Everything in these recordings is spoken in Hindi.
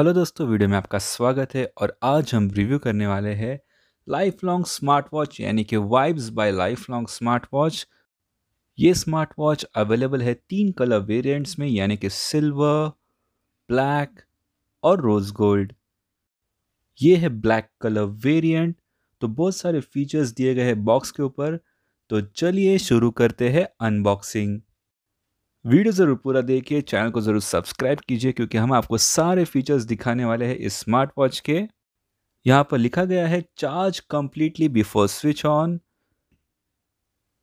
हेलो दोस्तों वीडियो में आपका स्वागत है और आज हम रिव्यू करने वाले हैं लाइफ लॉन्ग स्मार्ट वॉच यानी कि Vibes by Lifelong smart watch ये स्मार्ट वॉच अवेलेबल है तीन कलर वेरिएंट्स में यानी कि सिल्वर ब्लैक और रोज़ गोल्ड ये है ब्लैक कलर वेरिएंट तो बहुत सारे फीचर्स दिए गए हैं बॉक्स के ऊपर तो चलिए शुरू करते हैं अनबॉक्सिंग वीडियो ज़रूर पूरा देखिए चैनल को ज़रूर सब्सक्राइब कीजिए क्योंकि हम आपको सारे फीचर्स दिखाने वाले हैं इस स्मार्ट वॉच के यहाँ पर लिखा गया है charge completely before switch on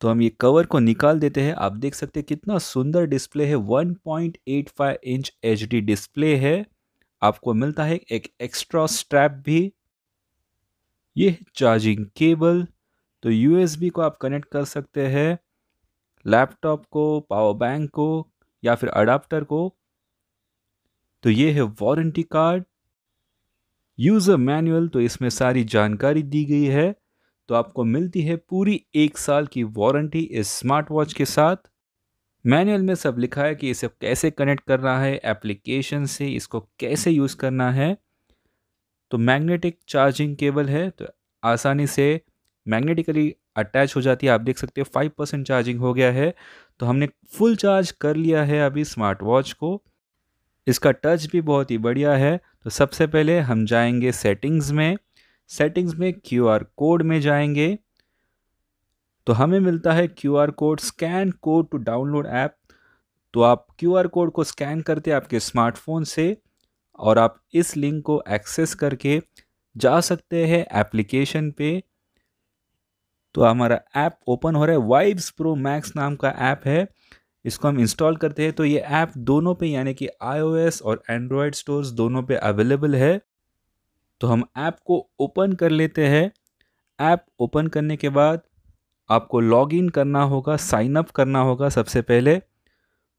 तो हम ये कवर को निकाल देते हैं आप देख सकते हैं कितना सुंदर डिस्प्ले है 1.85 इंच एच डिस्प्ले है आपको मिलता है एक एक्स्ट्रा स्ट्रैप भी ये चार्जिंग केबल तो यूएसबी को आप कनेक्ट कर सकते हैं लैपटॉप को पावर बैंक को या फिर अडाप्टर को तो ये है वारंटी कार्ड यूज़र मैनुअल तो इसमें सारी जानकारी दी गई है तो आपको मिलती है पूरी एक साल की वारंटी इस स्मार्ट वॉच के साथ मैनुअल में सब लिखा है कि इसे कैसे कनेक्ट करना है एप्लीकेशन से इसको कैसे यूज़ करना है तो मैग्नेटिक चार्जिंग केबल है तो आसानी से मैग्नेटिकली अटैच हो जाती है आप देख सकते हो फाइव परसेंट चार्जिंग हो गया है तो हमने फुल चार्ज कर लिया है अभी स्मार्ट वॉच को इसका टच भी बहुत ही बढ़िया है तो सबसे पहले हम जाएंगे सेटिंग्स में सेटिंग्स में क्यू आर कोड में जाएंगे तो हमें मिलता है Q R code scan code to download app तो आप क्यू आर कोड को स्कैन करते आपके स्मार्टफोन से और आप इस लिंक को एक्सेस करके जा सकते हैं एप्लीकेशन पे तो हमारा ऐप ओपन हो रहा है वाइब्स प्रो मैक्स नाम का ऐप है इसको हम इंस्टॉल करते हैं तो ये ऐप दोनों पे यानी कि आईओएस और एंड्रॉयड स्टोर्स दोनों पे अवेलेबल है तो हम ऐप को ओपन कर लेते हैं ऐप ओपन करने के बाद आपको लॉगिन करना होगा साइन अप करना होगा सबसे पहले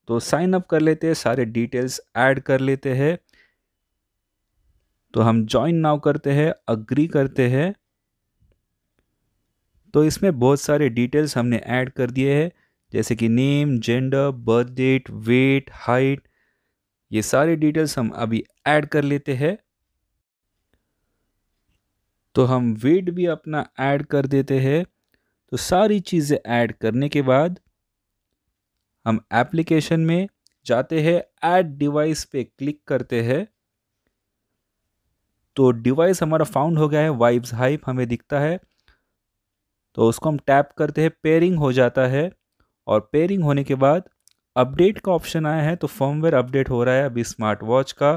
तो साइन अप कर लेते हैं सारे डिटेल्स ऐड कर लेते हैं तो हम जॉइन नाउ करते हैं अग्री करते हैं तो इसमें बहुत सारे डिटेल्स हमने ऐड कर दिए हैं जैसे कि name gender birth date weight height ये सारे डिटेल्स हम अभी ऐड कर लेते हैं तो हम वेट भी अपना ऐड कर देते हैं तो सारी चीज़ें ऐड करने के बाद हम एप्लीकेशन में जाते हैं ऐड डिवाइस पे क्लिक करते हैं तो डिवाइस हमारा फाउंड हो गया है वाइब्स हाइप हमें दिखता है तो उसको हम टैप करते हैं पेयरिंग हो जाता है और पेयरिंग होने के बाद अपडेट का ऑप्शन आया है तो फॉर्मवेयर अपडेट हो रहा है अभी स्मार्ट वॉच का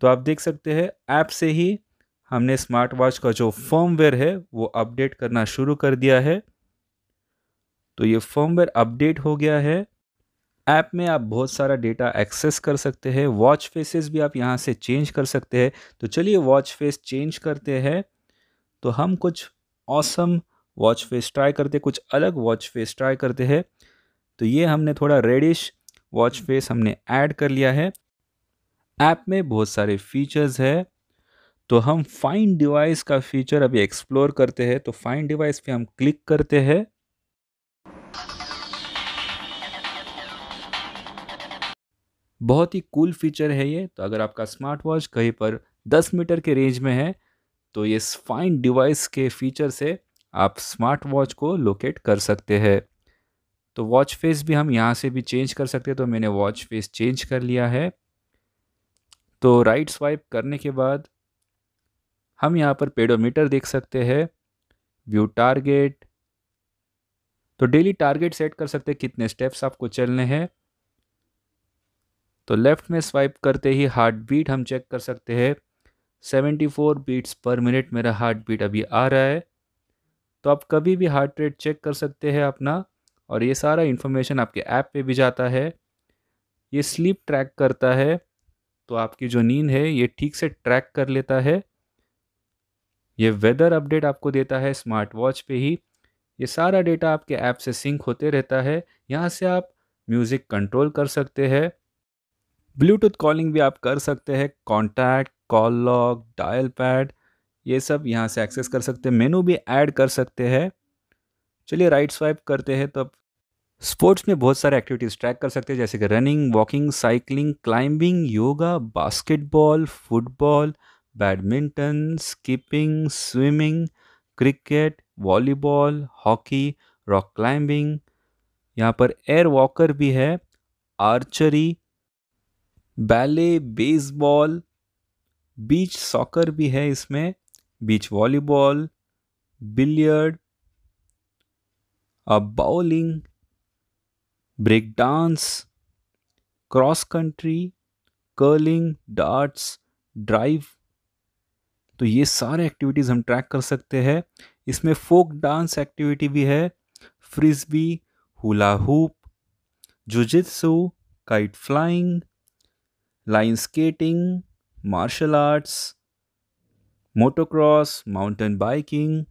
तो आप देख सकते हैं ऐप से ही हमने स्मार्ट वॉच का जो फॉर्मवेयर है वो अपडेट करना शुरू कर दिया है तो ये फॉर्मवेयर अपडेट हो गया है ऐप में आप बहुत सारा डेटा एक्सेस कर सकते हैं वॉच फेसेस भी आप यहाँ से चेंज कर सकते हैं तो चलिए वॉच फेस चेंज करते हैं तो हम कुछ ऑसम वॉच फेस ट्राई करते कुछ अलग वॉच फेस ट्राई करते हैं तो ये हमने थोड़ा रेडिश वॉच फेस हमने ऐड कर लिया है ऐप में बहुत सारे फीचर्स है तो हम फाइन डिवाइस का फीचर अभी एक्सप्लोर करते हैं तो फाइन डिवाइस पे हम क्लिक करते हैं बहुत ही कूल फीचर है ये तो अगर आपका स्मार्ट वॉच कहीं पर 10 मीटर के रेंज में है तो ये फाइन डिवाइस के फीचर से आप स्मार्ट वॉच को लोकेट कर सकते हैं तो वॉच फेस भी हम यहाँ से भी चेंज कर सकते हैं तो मैंने वॉच फेस चेंज कर लिया है तो राइट स्वाइप करने के बाद हम यहाँ पर पेडोमीटर देख सकते हैं व्यू टारगेट तो डेली टारगेट सेट कर सकते हैं कितने स्टेप्स आपको चलने हैं तो लेफ़्ट में स्वाइप करते ही हार्ट बीट हम चेक कर सकते हैं seventy four beats per minute मेरा हार्ट बीट अभी आ रहा है तो आप कभी भी हार्ट रेट चेक कर सकते हैं अपना और ये सारा इन्फॉर्मेशन आपके ऐप पे भी जाता है ये स्लीप ट्रैक करता है तो आपकी जो नींद है ये ठीक से ट्रैक कर लेता है ये वेदर अपडेट आपको देता है स्मार्ट वॉच पे ही ये सारा डेटा आपके ऐप से सिंक होते रहता है यहाँ से आप म्यूज़िक कंट्रोल कर सकते हैं ब्लूटूथ कॉलिंग भी आप कर सकते हैं contact call log dial pad ये सब यहाँ से एक्सेस कर सकते हैं मेनू भी ऐड कर सकते हैं चलिए राइट स्वाइप करते हैं तो अब स्पोर्ट्स में बहुत सारे एक्टिविटीज़ ट्रैक कर सकते हैं जैसे कि running walking cycling climbing yoga basketball football badminton skipping swimming cricket volleyball hockey rock climbing यहाँ पर एयर वॉकर भी है archery ballet baseball beach soccer भी है इसमें beach volleyball billiard bowling break dance cross country curling darts drive तो ये सारे एक्टिविटीज़ हम ट्रैक कर सकते हैं इसमें फोक डांस एक्टिविटी भी है frisbee hula hoop jujitsu kite flying line skating martial arts, motocross, mountain biking,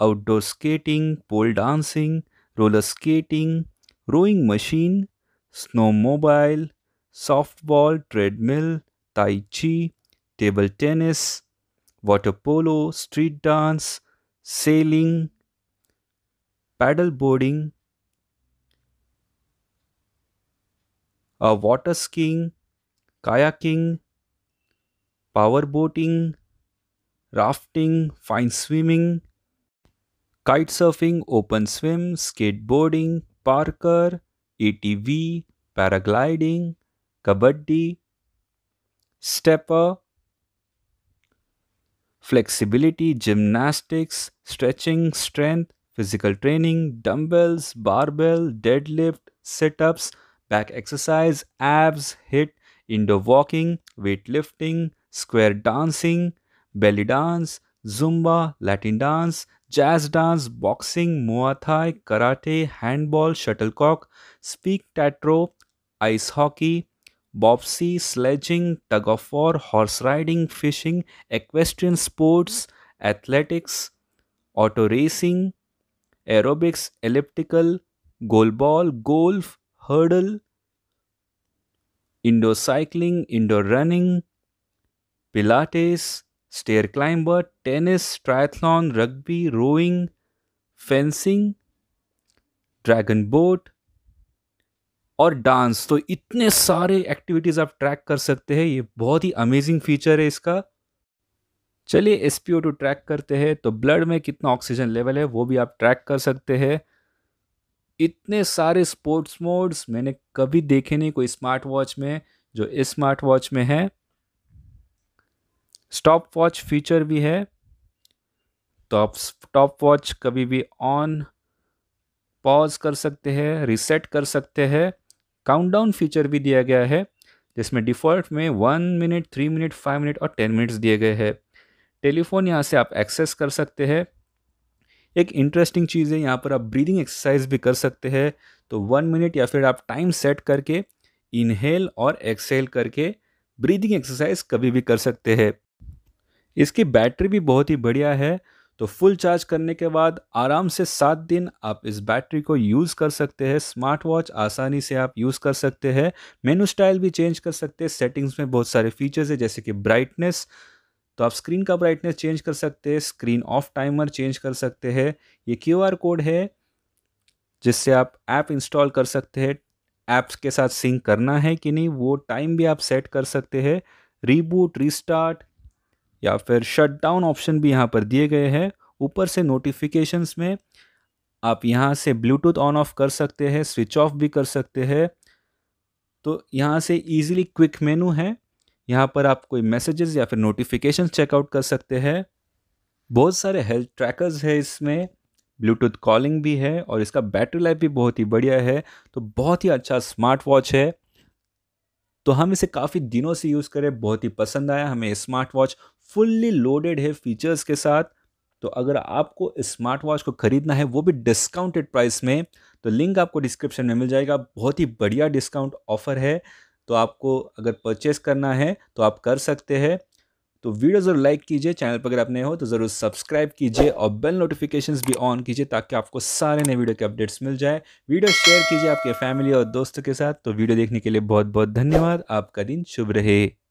outdoor skating, pole dancing, roller skating, rowing machine, snowmobile, softball, treadmill, tai chi, table tennis, water polo, street dance, sailing, paddle boarding, uh, water skiing, kayaking, power boating, rafting, fine swimming, kite surfing, open swim, skateboarding, parkour, ATV, paragliding, kabaddi, stepper, flexibility, gymnastics, stretching, strength, physical training, dumbbells, barbell, deadlift, sit ups, back exercise, abs, HIT, indoor walking, weightlifting, square dancing belly dance zumba Latin dance jazz dance boxing muay Thai karate handball shuttlecock sepak takraw ice hockey bobsleigh sledging tug of war horse riding fishing equestrian sports athletics auto racing aerobics elliptical goalball golf hurdle indoor cycling indoor running pilates stair climber tennis triathlon rugby rowing fencing dragon boat और डांस तो इतने सारे एक्टिविटीज आप ट्रैक कर सकते हैं ये बहुत ही अमेजिंग फीचर है इसका चलिए S P O two track करते हैं तो ब्लड में कितना ऑक्सीजन लेवल है वो भी आप ट्रैक कर सकते हैं इतने सारे स्पोर्ट्स मोड्स मैंने कभी देखे नहीं कोई स्मार्ट वॉच में जो स्मार्ट वॉच में है स्टॉप वॉच फीचर भी है तो आप स्टॉप वॉच कभी भी ऑन पॉज कर सकते हैं रिसेट कर सकते हैं काउंटडाउन फीचर भी दिया गया है जिसमें डिफ़ॉल्ट में one minute three minute five minute और टेन मिनट्स दिए गए हैं टेलीफोन यहाँ से आप एक्सेस कर सकते हैं एक इंटरेस्टिंग चीज़ है यहाँ पर आप ब्रीदिंग एक्सरसाइज भी कर सकते हैं तो वन मिनट या फिर आप टाइम सेट करके इनहेल और एक्सेल करके ब्रीदिंग एक्सरसाइज कभी भी कर सकते हैं इसकी बैटरी भी बहुत ही बढ़िया है तो फुल चार्ज करने के बाद आराम से सात दिन आप इस बैटरी को यूज़ कर सकते हैं स्मार्ट वॉच आसानी से आप यूज़ कर सकते हैं मेनू स्टाइल भी चेंज कर सकते हैं सेटिंग्स में बहुत सारे फीचर्स है जैसे कि ब्राइटनेस तो आप स्क्रीन का ब्राइटनेस चेंज कर सकते हैं स्क्रीन ऑफ टाइमर चेंज कर सकते हैं ये क्यू कोड है जिससे आप ऐप इंस्टॉल कर सकते हैं ऐप्स के साथ सिंक करना है कि नहीं वो टाइम भी आप सेट कर सकते हैं रीबूट रीस्टार्ट या फिर शट डाउन ऑप्शन भी यहाँ पर दिए गए हैं ऊपर से नोटिफिकेशंस में आप यहाँ से ब्लूटूथ ऑन ऑफ कर सकते हैं स्विच ऑफ भी कर सकते हैं तो यहाँ से ईजिली क्विक मेनू है यहाँ पर आप कोई मैसेजेस या फिर नोटिफिकेशन चेकआउट कर सकते हैं बहुत सारे हेल्थ ट्रैकर्स है इसमें ब्लूटूथ कॉलिंग भी है और इसका बैटरी लाइफ भी बहुत ही बढ़िया है तो बहुत ही अच्छा स्मार्ट वॉच है तो हम इसे काफ़ी दिनों से यूज़ करें बहुत ही पसंद आया हमें स्मार्ट वॉच फुल्ली लोडेड है फीचर्स के साथ तो अगर आपको स्मार्ट वॉच को ख़रीदना है वो भी डिस्काउंटेड प्राइस में तो लिंक आपको डिस्क्रिप्शन में मिल जाएगा बहुत ही बढ़िया डिस्काउंट ऑफर है तो आपको अगर परचेस करना है तो आप कर सकते हैं तो वीडियो ज़रूर लाइक कीजिए चैनल पर अगर आप नए हो तो ज़रूर सब्सक्राइब कीजिए और बेल नोटिफिकेशंस भी ऑन कीजिए ताकि आपको सारे नए वीडियो के अपडेट्स मिल जाए वीडियो शेयर कीजिए आपके फैमिली और दोस्तों के साथ तो वीडियो देखने के लिए बहुत बहुत धन्यवाद आपका दिन शुभ रहे